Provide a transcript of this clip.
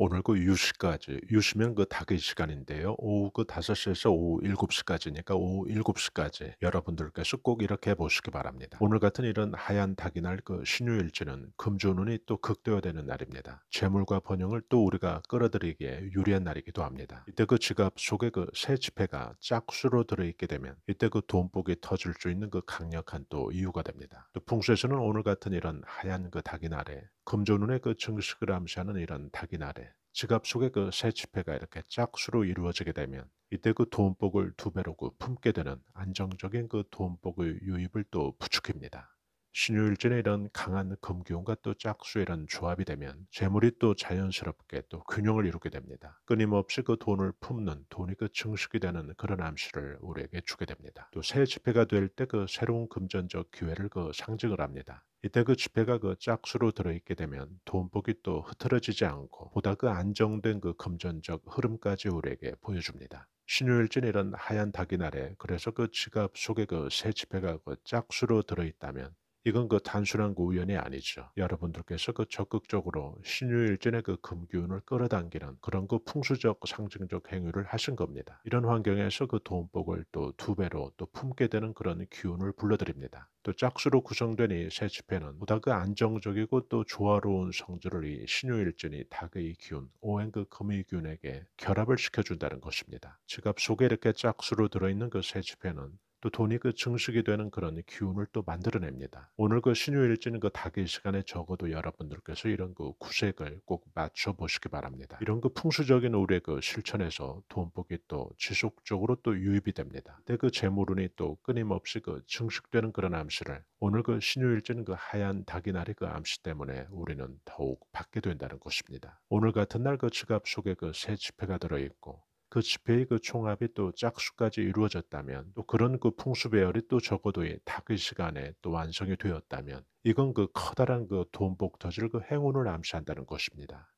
오늘 그 6시까지, 6시면 그 닭의 시간인데요. 오후 그 5시에서 오후 7시까지니까 오후 7시까지 여러분들께서 꼭 이렇게 보시기 바랍니다. 오늘 같은 이런 하얀 닭이 날 그 신유일지는 금주운이 또 극대화되는 날입니다. 재물과 번영을 또 우리가 끌어들이기에 유리한 날이기도 합니다. 이때 그 지갑 속에 그 새 지폐가 짝수로 들어있게 되면 이때 그 돈복이 터질 수 있는 그 강력한 또 이유가 됩니다. 또 풍수에서는 오늘 같은 이런 하얀 그 닭이 날에 금조눈의 그 증식을 암시하는 이런 닭이 날에 지갑 속에 그 새 지폐가 이렇게 짝수로 이루어지게 되면 이때 그 돈복을 두 배로 그 품게 되는 안정적인 그 돈복의 유입을 또 부축합니다. 신유일전에 이런 강한 금기운과 또 짝수의 이런 조합이 되면 재물이 또 자연스럽게 또 균형을 이루게 됩니다. 끊임없이 그 돈을 품는 돈이 그 증식이 되는 그런 암시를 우리에게 주게 됩니다. 또 새 지폐가 될 때 그 새로운 금전적 기회를 그 상징을 합니다. 이때 그 지폐가 그 짝수로 들어있게 되면 돈복이 또 흐트러지지 않고 보다 그 안정된 그 금전적 흐름까지 우리에게 보여줍니다. 신유일진 이런 하얀 닭이 날에 그래서 그 지갑 속에 그 새 지폐가 그 짝수로 들어있다면 이건 그 단순한 우연이 아니죠. 여러분들께서 그 적극적으로 신유일전의 그 금기운을 끌어당기는 그런 그 풍수적 상징적 행위를 하신 겁니다. 이런 환경에서 그 돈복을 또 두 배로 또 품게 되는 그런 기운을 불러드립니다. 또 짝수로 구성된 이새 집회는 보다 그 안정적이고 또 조화로운 성질을 이 신유일전이 닭의 기운, 오행그 금의 기운에게 결합을 시켜준다는 것입니다. 지갑 속에 이렇게 짝수로 들어있는 그새 집회는 또 돈이 그 증식이 되는 그런 기운을 또 만들어냅니다. 오늘 그 신유일지는 그 닭의 시간에 적어도 여러분들께서 이런 그 구색을 꼭 맞춰보시기 바랍니다. 이런 그 풍수적인 우리의 그 실천에서 돈복이 또 지속적으로 또 유입이 됩니다. 근그 재물운이 또 끊임없이 그 증식되는 그런 암시를 오늘 그 신유일지는 그 하얀 닭이 날이 그 암시 때문에 우리는 더욱 받게 된다는 것입니다. 오늘 같은 날 그 지갑 속에 그 새 지폐가 들어있고 그 지폐의 그 총합이 또 짝수까지 이루어졌다면 또 그런 그 풍수 배열이 또 적어도 의 닭의 시간에 또 완성이 되었다면 이건 그 커다란 그 돈복 터질 그 행운을 암시한다는 것입니다.